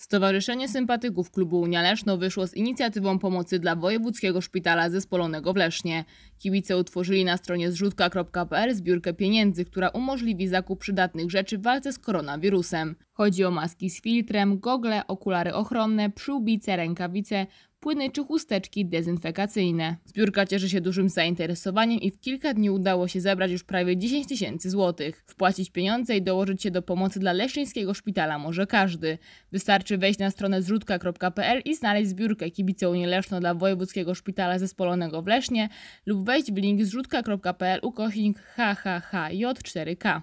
Stowarzyszenie Sympatyków Klubu Unia Leszno wyszło z inicjatywą pomocy dla Wojewódzkiego Szpitala Zespolonego w Lesznie. Kibice utworzyli na stronie zrzutka.pl zbiórkę pieniędzy, która umożliwi zakup przydatnych rzeczy w walce z koronawirusem. Chodzi o maski z filtrem, gogle, okulary ochronne, przyłbice, rękawice, płyny czy chusteczki dezynfekacyjne. Zbiórka cieszy się dużym zainteresowaniem i w kilka dni udało się zebrać już prawie 10 tysięcy złotych. Wpłacić pieniądze i dołożyć się do pomocy dla Leszczyńskiego Szpitala może każdy. Wystarczy wejść na stronę zrzutka.pl i znaleźć zbiórkę Kibice Unii Leszno dla Wojewódzkiego Szpitala Zespolonego w Lesznie lub wejść w link zrzutka.pl ukośnik HHHJ4K.